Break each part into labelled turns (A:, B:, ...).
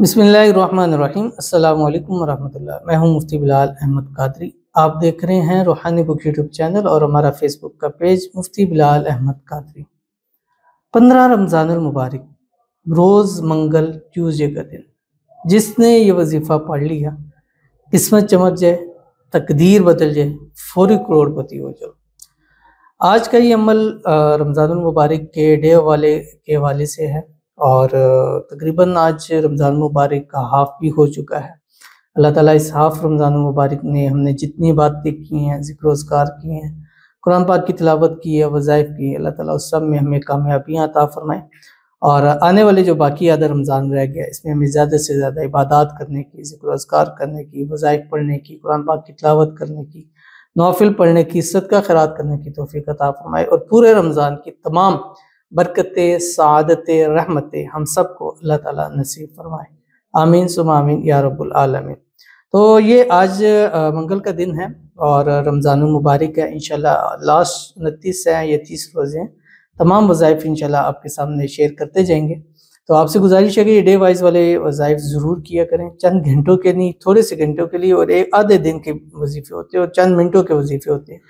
A: बिसमीम अल्लाम वरहमल्ला मैं हूं मुफ्ती बिलाल अहमद कादरी आप देख रहे हैं रूहानी बुक यूट्यूब चैनल और हमारा फेसबुक का पेज मुफ्ती बिलाल अहमद कादरी पंद्रह रमज़ान मुबारक रोज़ मंगल ट्यूजडे का दिन जिसने ये वजीफ़ा पढ़ लिया किस्मत चमक जाए तकदीर बदल जाए फौरी करोड़पति हो जाओ आज का ये अमल रमज़ान मुबारक के डे वाले के हवाले से है और तकरीबन आज रमज़ान मुबारक का हाफ भी हो चुका है अल्लाह ताला इस हाफ रमज़ान मुबारक ने हमने जितनी बातें की हैं जिक्र रोज़गार किए हैं कुरान पाक की तिलावत की है वज़ाइफ की है अल्लाह ताला उस सब में हमें कामयाबियाँ अता फरमाएँ और आने वाले जो बाकी आधा रमज़ान रह गया इसमें हमें ज़्यादा से ज़्यादा इबादत करने की जिक्र रोज़गार करने की वज़ाइफ पढ़ने की कुरान पाक की तिलावत करने की नौफिल पढ़ने की सदका खैरात करने की तोफ़ी अता फरमाए और पूरे रमज़ान की तमाम बरकतें सादतें रहमतें हम सब को अल्लाह ताला नसीब फरमाए आमीन सुम आमीन या रब्बुल आलमीन तो ये आज मंगल का दिन है और रमज़ान मुबारक है इंशाल्लाह लास्ट उनतीस है ये तीस रोज़े हैं तमाम वज़ाइफ इंशाल्लाह आपके सामने शेयर करते जाएंगे तो आपसे गुजारिश है कि डे वाइज वाले वज़ाइफ ज़रूर किया करें चंद घंटों के नहीं थोड़े से घंटों के लिए और एक आधे दिन के वजीफ़े होते हैं और चंद मिनटों के वजीफ़े होते हैं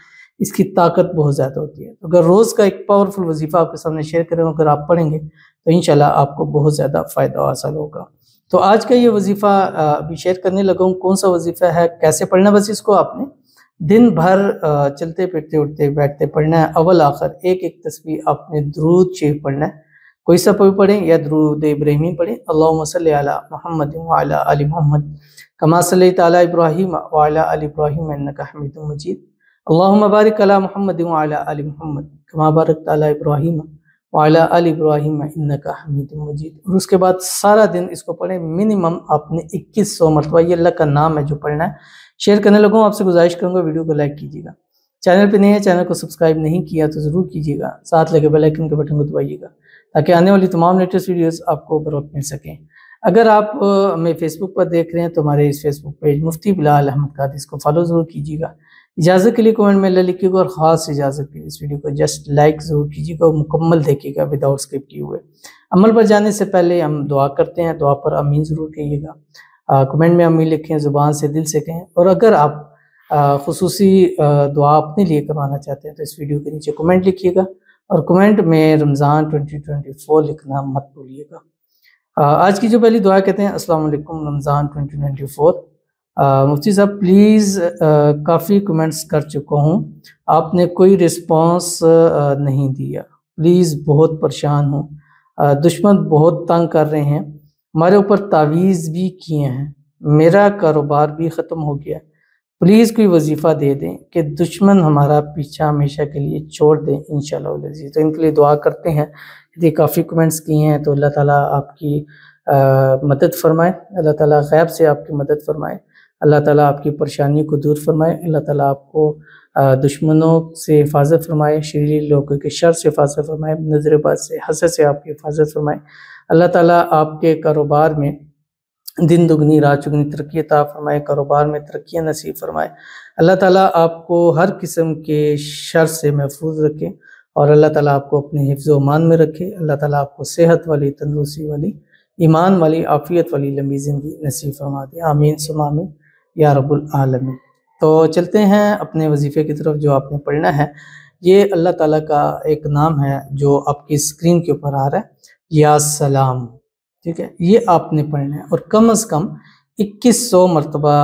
A: इसकी ताकत बहुत ज़्यादा होती है तो अगर रोज़ का एक पावरफुल वजीफ़ा आपके सामने शेयर करें अगर आप पढ़ेंगे तो इन आपको बहुत ज़्यादा फ़ायदा हासिल होगा तो आज का ये वजीफ़ा अभी शेयर करने लगा हूँ कौन सा वजीफ़ा है कैसे पढ़ना बस इसको आपने दिन भर चलते फिरते उठते बैठते पढ़ना है अवल आखिर एक एक तस्वीर आपने द्रूद शेख पढ़ना है कोई सा पवी पढ़ें या द्रूद इब्राहिमी पढ़ें अल्लाह महमद अली मोहम्मद कमा सल तब्राहिम वाला अली इब्राहिम का हमीद मजीद अल्लाम बारिक अला मोहम्मद अली मोहम्मद कमा बारक इब्राहिम वाला अल इब्राहिम इनका हमीद मजीद और उसके बाद सारा दिन इसको पढ़े मिनिमम आपने इक्कीस सौ मरतबा ये अल्लाह का नाम है जो पढ़ना है शेयर करने लगूँ आपसे गुजारिश करूँगा वीडियो को लाइक कीजिएगा चैनल पे नए चैनल को सब्सक्राइब नहीं किया तो ज़रूर कीजिएगा साथ लगे बेल आइकन के बटन को दबाइएगा ताकि आने वाली तमाम लेटेस्ट वीडियोस आपको बर मिल सकें अगर आप हमें फेसबुक पर देख रहे हैं तो हमारे इस फेसबुक पेज मुफ्ती बिलाल अहमद कादिस को फॉलो ज़रूर कीजिएगा इजाज़त के लिए कमेंट में लिखिएगा और ख़ास इजाज़त के लिए इस वीडियो को जस्ट लाइक ज़रूर कीजिएगा और मुकम्मल देखिएगा विदाउट स्क्रिप्ट किए हुए अमल पर जाने से पहले हम दुआ करते हैं दुआ पर अमीन ज़रूर कहिएगा कमेंट में अमीन लिखें ज़ुबान से दिल से कहें और अगर आप खसूसी दुआ अपने लिए करवाना चाहते हैं तो इस वीडियो के नीचे कमेंट लिखिएगा और कमेंट में रमज़ान ट्वेंटी ट्वेंटी फोर लिखना मत भूलिएगा आज की जो पहली दुआ कहते हैं Ramzan twenty twenty four Mufti साहब प्लीज़ काफ़ी कमेंट्स कर चुका हूँ आपने कोई रिस्पांस नहीं दिया प्लीज़ बहुत परेशान हूँ दुश्मन बहुत तंग कर रहे हैं हमारे ऊपर तावीज़ भी किए हैं मेरा कारोबार भी ख़त्म हो गया प्लीज़ कोई वजीफ़ा दे दें कि दुश्मन हमारा पीछा हमेशा के लिए छोड़ दें इन शजी तो इनके लिए दुआ करते हैं यदि काफ़ी कमेंट्स किए हैं तो अल्लाह ताला आपकी आ, मदद फरमाए अल्लाह ताला गैब से आपकी मदद फरमाए अल्लाह ताला आपकी परेशानी को दूर फरमाए अल्लाह ताला आपको दुश्मनों से हिफाजत फरमाए शरीर लोगों के शर से हिफाजत फरमाए नज़रबाज से हसद से आपकी हिफाजत फरमाए अल्लाह ताला आपके कारोबार में दिन दुगनी रात चुगनी तरक्की अता फरमाए कारोबार में तरक्की नसीब फरमाए अल्लाह ताला आपको हर किस्म के शर से महफूज रखे और अल्लाह ताला आपको अपने हिफ्ज़ मान में रखे अल्लाह ताला आपको सेहत वाली तंदरुस्ती वाली ईमान वाली आफ़ियत वाली लंबी ज़िंदगी नसीब फरमा दे आमीन सुमामीन या रब्बुल आलमीन तो चलते हैं अपने वजीफ़े की तरफ जो आपने पढ़ना है ये अल्लाह ताला का एक नाम है जो आपकी स्क्रीन के ऊपर आ रहा है या सलाम ठीक है ये आपने पढ़ना है और कम अज़ कम 2100 मरतबा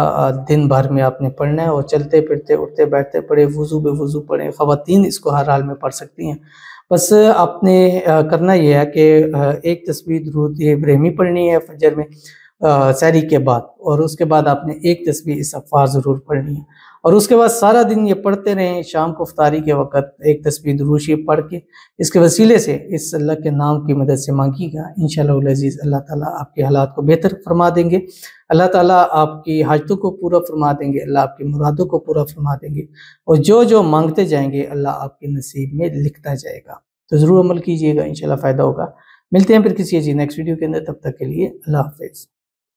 A: दिन भर में आपने पढ़ना है और चलते फिरते उठते बैठते पढ़े वज़ू बे वज़ू पढ़े ख़वातीन इसको हर हाल में पढ़ सकती हैं बस आपने करना यह है कि एक तस्वीर दरूद इब्राहिमी पढ़नी है फजर में सैरी के बाद और उसके बाद आपने एक तस्वीर इस अफार ज़रूर पढ़नी है और उसके बाद सारा दिन ये पढ़ते रहें शाम को अफ्तारी के वक़्त एक तस्वीर दुरूशी पढ़ के इसके वसीले से इस अल्लाह के नाम की मदद से मांगिएगा इन शजीज़ अल्लाह ताली आपके हालात को बेहतर फरमा देंगे अल्लाह ताली आपकी हाजतों को पूरा फरमा देंगे अल्लाह आपकी मुरादों को पूरा फरमा देंगे और जो जो मांगते जाएंगे अल्लाह आपके नसीब में लिखता जाएगा तो ज़रूर अमल कीजिएगा इन फ़ायदा होगा मिलते हैं फिर किसी चीज़ नेक्स्ट वीडियो के अंदर तब तक के लिए अल्लाह हाफिज़